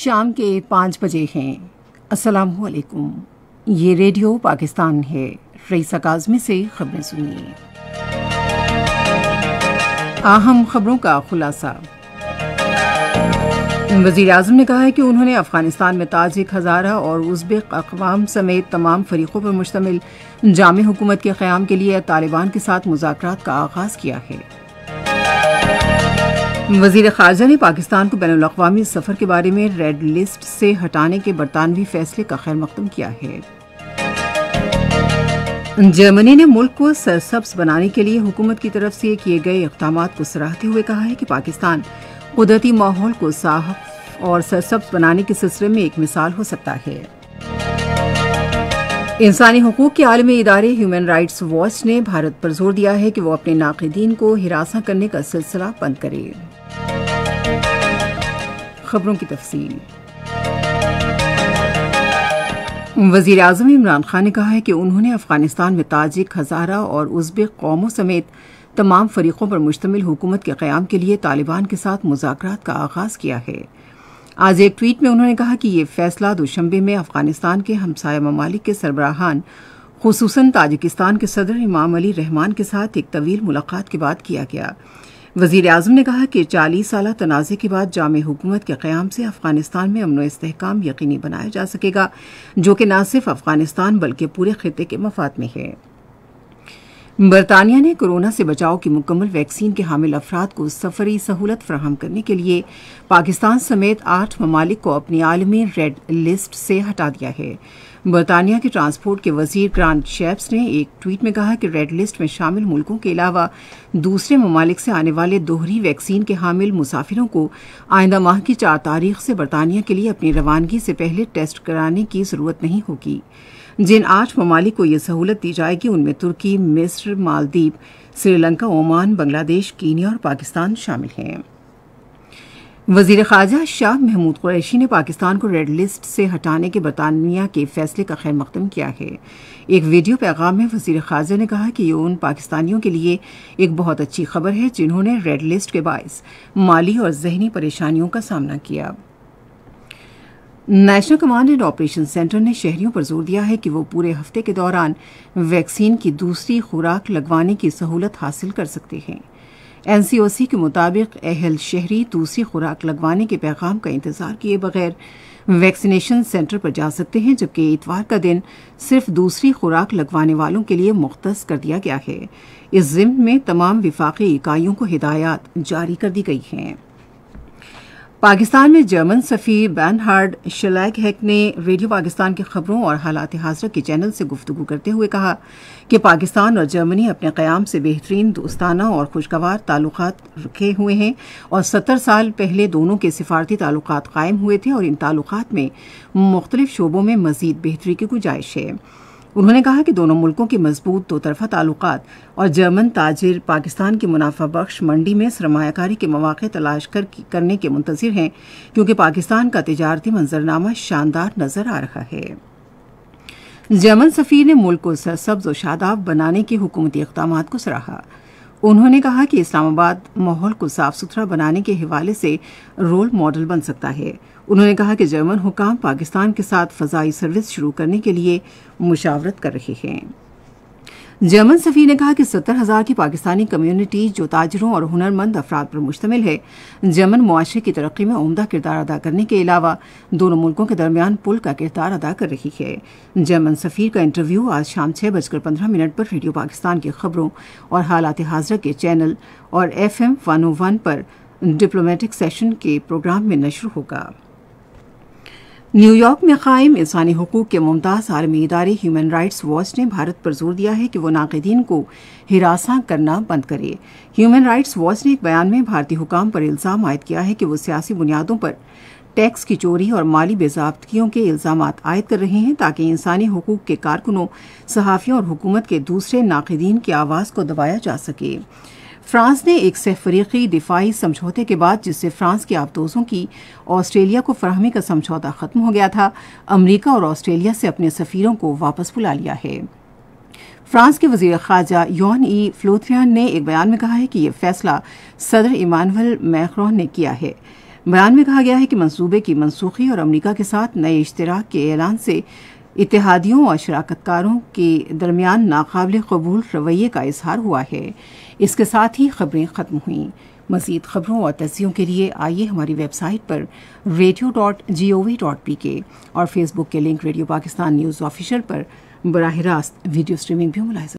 शाम के पाँच बजे हैं अस्सलाम वालेकुम ये रेडियो पाकिस्तान है रईस अकाजमी से खबरें सुनिए अहम खबरों का खुलासा वजीर अजम ने कहा है कि उन्होंने अफगानिस्तान में ताजिक हज़ारा और उजबेक अकवाम समेत तमाम फरीकों पर मुश्तमिल जाम हुकूमत के क्याम के लिए तालिबान के साथ मुजाक का आगाज़ किया है वजीर खारजा ने पाकिस्तान को बैन अवी सफर के बारे में रेड लिस्ट से हटाने के बरतानवी फैसले का खैर मकदम किया है जर्मनी ने मुल्क को सरसब्स बनाने के लिए हुकूमत की तरफ से किए गए इकदाम को सराहते हुए कहा है कि पाकिस्तान कुदरती माहौल को साफ और सरसब्स बनाने के सिलसिले में एक मिसाल हो सकता है इंसानी हकूक के आलमी इदारे ह्यूमन राइट्स वॉच ने भारत पर जोर दिया है कि वो अपने नाकदीन को हिरासा करने का सिलसिला बंद करे खबरों की तफसील वजीर अजम इमरान खान ने कहा है कि उन्होंने अफगानिस्तान में ताजिक हजारा और उज्बेक कौमों समेत तमाम फरीकों पर मुश्तमिल हुकूमत के क्याम के लिए तालिबान के साथ मुजाकर का आगाज किया है आज एक ट्वीट में उन्होंने कहा कि यह फैसला दुशंबे में अफगानिस्तान के हमसाय ममालिक के सरबराहान खूस ताजिकस्तान के सदर इमाम अली रहमान के साथ एक तवील मुलाकात के बाद किया गया वजीर अजम ने कहा कि चालीस साल तनाज़े के बाद जाम हुकूमत के क्याम से अफगानिस्तान में अमन इसकाम यकीनी बनाया जा सकेगा जो कि न सिर्फ अफगानिस्तान बल्कि पूरे खत्े के मफाद में है बरतानिया ने कोरोना से बचाव की मुकम्मल वैक्सीन के हामिल अफराद को सफरी सहूलत फ्राहम करने के लिए पाकिस्तान समेत आठ ममालिक को अपनी आलमी रेड लिस्ट से हटा दिया है बरतानिया के ट्रांसपोर्ट के वजीर ग्रांड शेप्स ने एक ट्वीट में कहा कि रेड लिस्ट में शामिल मुल्कों के अलावा दूसरे ममालिक से आने वाले दोहरी वैक्सीन के हामिल मुसाफिरों को आइंदा माह की चार तारीख से बरतानिया के लिए अपनी रवानगी से पहले टेस्ट कराने की जरूरत नहीं होगी जिन आठ ममालिक को ये सहूलत दी जाएगी उनमें तुर्की मिस्र मालदीप श्रीलंका ओमान बांग्लादेश कीनिया और पाकिस्तान शामिल हैं वजीर खारजा शाह महमूद कुरैशी ने पाकिस्तान को रेड लिस्ट से हटाने के बरतानिया के फैसले का खैर मकदम किया है एक वीडियो पैगाम में वजीर खारजा ने कहा कि ये उन पाकिस्तानियों के लिए एक बहुत अच्छी खबर है जिन्होंने रेड लिस्ट के बायस माली और जहनी परेशानियों का सामना किया national command and operation centre ने शहरियों पर जोर दिया है कि वो पूरे हफ्ते के दौरान वैक्सीन की दूसरी खुराक लगवाने की सहूलत हासिल कर सकते हैं एनसीओसी के मुताबिक अहल शहरी दूसरी खुराक लगवाने के पैगाम का इंतजार किए बगैर वैक्सीनेशन सेंटर पर जा सकते हैं जबकि इतवार का दिन सिर्फ दूसरी खुराक लगवाने वालों के लिए मुख्त कर दिया गया है इस जिम में तमाम विफाक इकाइयों को हिदायत जारी कर दी गई हैं पाकिस्तान में जर्मन सफ़ी बैनहार्ड शलैक हैक ने रेडियो पाकिस्तान की खबरों और हालात हाजरत के चैनल से गुफ्तु करते हुए कहा कि पाकिस्तान और जर्मनी अपने क़्याम से बेहतरीन दोस्ताना और खुशगवार ताल्लुक रखे हुए हैं और सत्तर साल पहले दोनों के सिफारती ताल्लुक कायम हुए थे और इन ताल्लुक में मुख्तलिफ शोबों में मजीद बेहतरी की गुंजाइश है उन्होंने कहा कि दोनों मुल्कों के मजबूत दो तरफा ताल्लुक और जर्मन ताजिर पाकिस्तान की मुनाफा बख्श मंडी में सरमाकारी के मौाक तलाश कर करने के मुंतजर हैं क्योंकि पाकिस्तान का तजारती मंजरनामा शानदार नजर आ रहा है जर्मन सफ़ीर ने मुल्क को सरसब्ज और शादाब बनाने के हुकूमती इकदाम को सराहा उन्होंने कहा कि इस्लामाबाद माहौल को साफ सुथरा बनाने के हवाले से रोल मॉडल बन सकता है उन्होंने कहा कि जर्मन हुकाम पाकिस्तान के साथ फजाई सर्विस शुरू करने के लिए मुशावरत कर रहे हैं जर्मन सफी ने कहा कि सत्तर हजार की पाकिस्तानी कम्युनिटी जो ताजरों और हुनरमंद अफराद पर मुश्तमिल है जर्मन मुआशरे की तरक्की में उमदा किरदार अदा करने के अलावा दोनों मुल्कों के दरमियान पुल का किरदार अदा कर रही है जर्मन सफीर का इंटरव्यू आज शाम छह बजकर पंद्रह मिनट पर रेडियो पाकिस्तान की खबरों और हालात हाजरा के चैनल और एफ एम वन पर डिप्लोमेटिक सेशन के प्रोग्राम में नशर होगा न्यूयॉर्क में कायम इंसानी हकूक़ के मुमताज़ आलमी इदारे ह्यूमन राइट्स वॉच ने भारत पर जोर दिया है कि वो नाकदीन को हिरासा करना बंद करे ह्यूमन राइट्स वॉच ने एक बयान में भारतीय हुकाम पर इल्ज़ाम आयद किया है कि वो सियासी बुनियादों पर टैक्स की चोरी और माली बेजाबतियों के इल्ज़ाम आयद कर रहे हैं ताकि इंसानी हकूक़ के कारकुनों सहाफ़ियों और हुकूमत के दूसरे नाकदीन की आवाज़ को दबाया जा सके फ्रांस ने एक सह फरीकी दिफाही समझौते के बाद जिससे फ्रांस के आबदोजों की ऑस्ट्रेलिया को फरहमी का समझौता खत्म हो गया था अमरीका और ऑस्ट्रेलिया से अपने सफीरों को वापस बुला लिया है फ्रांस के वजीर खारजा योन ई फ्लोथ्रियान ने एक बयान में कहा है कि यह फैसला सदर इमानुअल मैक्रोन ने किया है बयान में कहा गया है कि मंसूबे की मनसूखी और अमरीका के साथ नए इश्तराक के ऐलान से इतिहादियों और शराकतकारों के दरमियान नाकबिल कबूल रवैये का इजहार हुआ है इसके साथ ही खबरें ख़त्म हुई मजीद खबरों और तजियों के लिए आइए हमारी वेबसाइट पर radio dot G O V dot P K और फेसबुक के link radio Pakistan news official पर बरह रास्त वीडियो स्ट्रीमिंग भी मुलायम